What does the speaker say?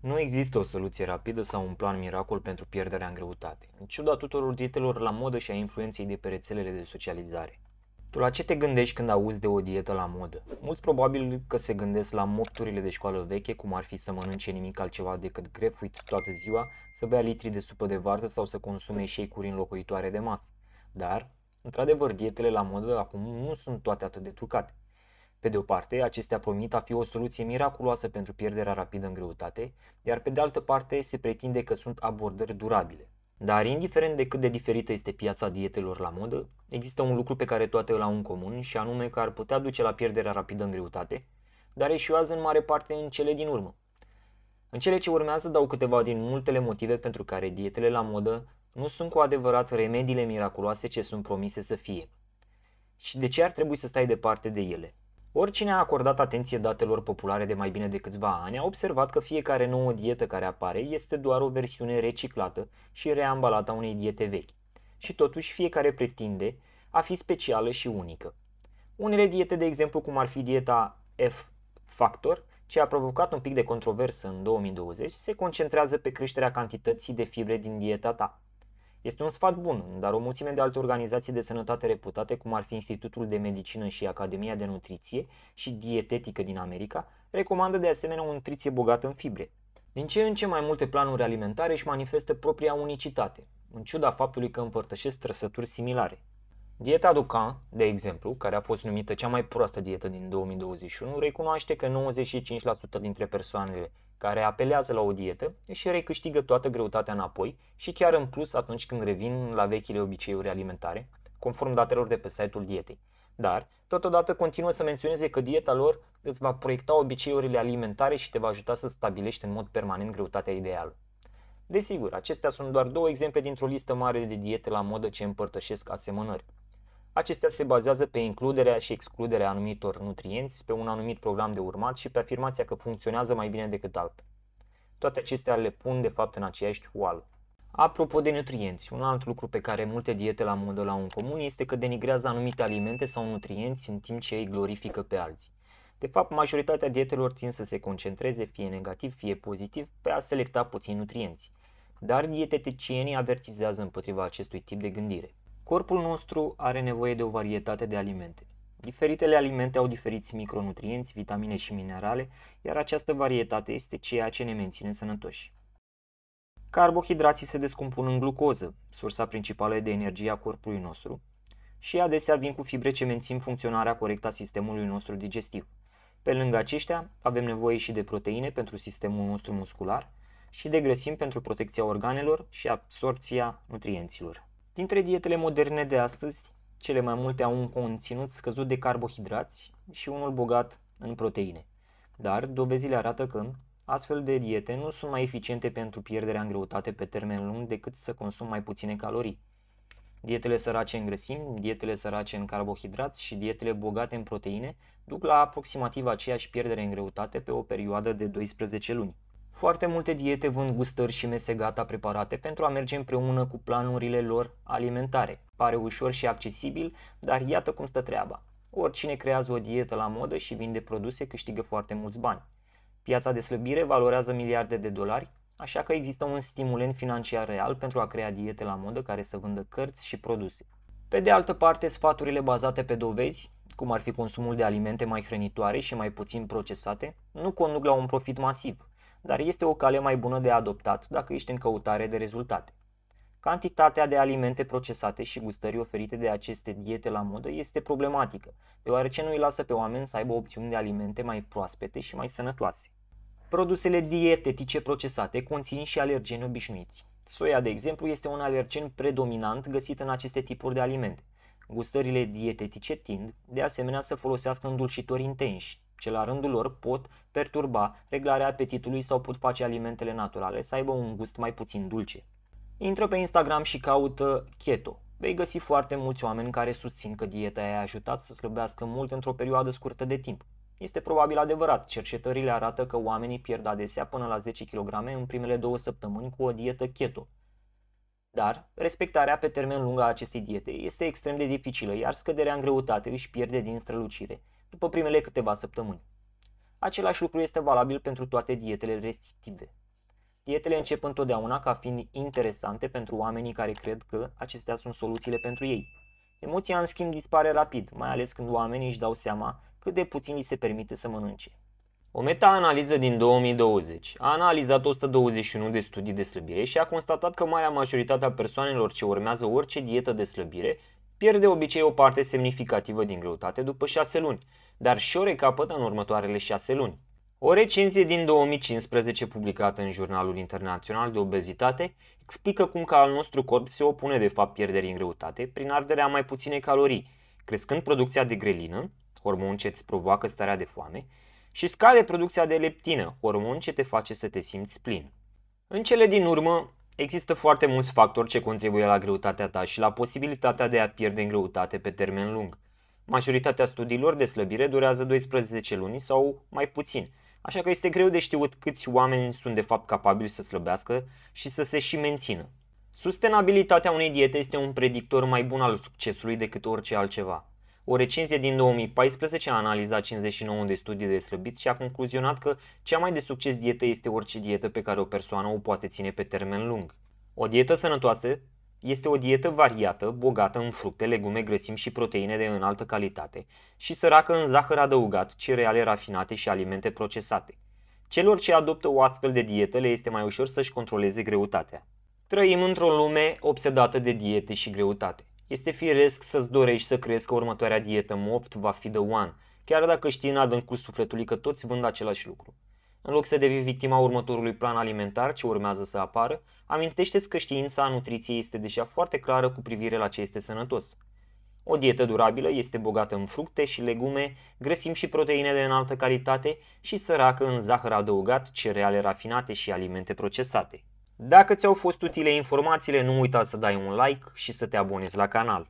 Nu există o soluție rapidă sau un plan miracol pentru pierderea în greutate, în ciuda tuturor dietelor la modă și a influenței de pe rețelele de socializare. Tu la ce te gândești când auzi de o dietă la modă? Mulți probabil că se gândesc la mofturile de școală veche, cum ar fi să mănânce nimic altceva decât grefuit toată ziua, să bea litri de supă de vartă sau să consume shake-uri înlocuitoare de masă. Dar, într-adevăr, dietele la modă acum nu sunt toate atât de trucate. Pe de o parte, acestea promit a fi o soluție miraculoasă pentru pierderea rapidă în greutate, iar pe de altă parte se pretinde că sunt abordări durabile. Dar indiferent de cât de diferită este piața dietelor la modă, există un lucru pe care toate îl au în comun și anume că ar putea duce la pierderea rapidă în greutate, dar eșuează în mare parte în cele din urmă. În cele ce urmează dau câteva din multele motive pentru care dietele la modă nu sunt cu adevărat remediile miraculoase ce sunt promise să fie. Și de ce ar trebui să stai departe de ele? Oricine a acordat atenție datelor populare de mai bine de câțiva ani a observat că fiecare nouă dietă care apare este doar o versiune reciclată și reambalată a unei diete vechi. Și totuși fiecare pretinde a fi specială și unică. Unele diete, de exemplu, cum ar fi dieta F-Factor, ce a provocat un pic de controversă în 2020, se concentrează pe creșterea cantității de fibre din dieta ta. Este un sfat bun, dar o mulțime de alte organizații de sănătate reputate, cum ar fi Institutul de Medicină și Academia de Nutriție și Dietetică din America, recomandă de asemenea o nutriție bogată în fibre. Din ce în ce mai multe planuri alimentare își manifestă propria unicitate, în ciuda faptului că împărtășesc trăsături similare. Dieta Duca, de exemplu, care a fost numită cea mai proastă dietă din 2021, recunoaște că 95% dintre persoanele care apelează la o dietă își recâștigă toată greutatea înapoi și chiar în plus atunci când revin la vechile obiceiuri alimentare, conform datelor de pe site-ul dietei. Dar, totodată, continuă să menționeze că dieta lor îți va proiecta obiceiurile alimentare și te va ajuta să stabilești în mod permanent greutatea ideală. Desigur, acestea sunt doar două exemple dintr-o listă mare de diete la modă ce împărtășesc asemănări. Acestea se bazează pe includerea și excluderea anumitor nutrienți, pe un anumit program de urmat și pe afirmația că funcționează mai bine decât alta. Toate acestea le pun de fapt în aceeași oală. Apropo de nutrienți, un alt lucru pe care multe diete la modul au în comun este că denigrează anumite alimente sau nutrienți în timp ce ei glorifică pe alții. De fapt, majoritatea dietelor tind să se concentreze, fie negativ, fie pozitiv, pe a selecta puțin nutrienți. Dar dieteticienii avertizează împotriva acestui tip de gândire. Corpul nostru are nevoie de o varietate de alimente. Diferitele alimente au diferiți micronutrienți, vitamine și minerale, iar această varietate este ceea ce ne menține sănătoși. Carbohidrații se descompun în glucoză, sursa principală de energie a corpului nostru, și adesea vin cu fibre ce mențin funcționarea corectă a sistemului nostru digestiv. Pe lângă aceștia, avem nevoie și de proteine pentru sistemul nostru muscular și de grăsimi pentru protecția organelor și absorpția nutrienților. Dintre dietele moderne de astăzi, cele mai multe au un conținut scăzut de carbohidrați și unul bogat în proteine. Dar dovezile arată că astfel de diete nu sunt mai eficiente pentru pierderea în greutate pe termen lung decât să consum mai puține calorii. Dietele sărace în grăsimi, dietele sărace în carbohidrați și dietele bogate în proteine duc la aproximativ aceeași pierdere în greutate pe o perioadă de 12 luni. Foarte multe diete vând gustări și mese gata preparate pentru a merge împreună cu planurile lor alimentare. Pare ușor și accesibil, dar iată cum stă treaba. Oricine creează o dietă la modă și vinde produse câștigă foarte mulți bani. Piața de slăbire valorează miliarde de dolari, așa că există un stimulent financiar real pentru a crea diete la modă care să vândă cărți și produse. Pe de altă parte, sfaturile bazate pe dovezi, cum ar fi consumul de alimente mai hrănitoare și mai puțin procesate, nu conduc la un profit masiv, dar este o cale mai bună de adoptat dacă ești în căutare de rezultate. Cantitatea de alimente procesate și gustări oferite de aceste diete la modă este problematică, deoarece nu îi lasă pe oameni să aibă opțiuni de alimente mai proaspete și mai sănătoase. Produsele dietetice procesate conțin și alergeni obișnuiți. Soia, de exemplu, este un alergen predominant găsit în aceste tipuri de alimente. Gustările dietetice tind, de asemenea, să folosească îndulcitori intensi, ce la rândul lor pot perturba reglarea apetitului sau pot face alimentele naturale să aibă un gust mai puțin dulce. Intră pe Instagram și caută keto. Vei găsi foarte mulți oameni care susțin că dieta i-a ajutat să slăbească mult într-o perioadă scurtă de timp. Este probabil adevărat, cercetările arată că oamenii pierd adesea până la 10 kg în primele două săptămâni cu o dietă keto. Dar respectarea pe termen lung a acestei diete este extrem de dificilă, iar scăderea în greutate își pierde din strălucire după primele câteva săptămâni. Același lucru este valabil pentru toate dietele restrictive. Dietele încep întotdeauna ca fiind interesante pentru oamenii care cred că acestea sunt soluțiile pentru ei. Emoția, în schimb, dispare rapid, mai ales când oamenii își dau seama cât de puțin li se permite să mănânce. O meta-analiză din 2020 a analizat 121 de studii de slăbire și a constatat că marea majoritate a persoanelor ce urmează orice dietă de slăbire pierde obicei o parte semnificativă din greutate după 6 luni, dar și o recapătă în următoarele 6 luni. O recenzie din 2015 publicată în Jurnalul Internațional de Obezitate explică cum că al nostru corp se opune de fapt pierderii în greutate prin arderea mai puține calorii, crescând producția de grelină, hormon ce îți provoacă starea de foame, și scade producția de leptină, hormon ce te face să te simți plin. În cele din urmă, Există foarte mulți factori ce contribuie la greutatea ta și la posibilitatea de a pierde în greutate pe termen lung. Majoritatea studiilor de slăbire durează 12 luni sau mai puțin, așa că este greu de știut câți oameni sunt de fapt capabili să slăbească și să se și mențină. Sustenabilitatea unei diete este un predictor mai bun al succesului decât orice altceva. O recenzie din 2014 a analizat 59 de studii de slăbiți și a concluzionat că cea mai de succes dietă este orice dietă pe care o persoană o poate ține pe termen lung. O dietă sănătoasă este o dietă variată, bogată în fructe, legume, grăsimi și proteine de înaltă calitate și săracă în zahăr adăugat, cereale rafinate și alimente procesate. Celor ce adoptă o astfel de dietă le este mai ușor să-și controleze greutatea. Trăim într-o lume obsedată de diete și greutate. Este firesc să-ți dorești să crezi că următoarea dietă moft va fi the one, chiar dacă știi în adâncul sufletului că toți vând același lucru. În loc să devii victima următorului plan alimentar ce urmează să apară, amintește-ți că știința a nutriției este deja foarte clară cu privire la ce este sănătos. O dietă durabilă este bogată în fructe și legume, grăsimi și proteine de înaltă calitate și săracă în zahăr adăugat, cereale rafinate și alimente procesate. Dacă ți-au fost utile informațiile, nu uita să dai un like și să te abonezi la canal.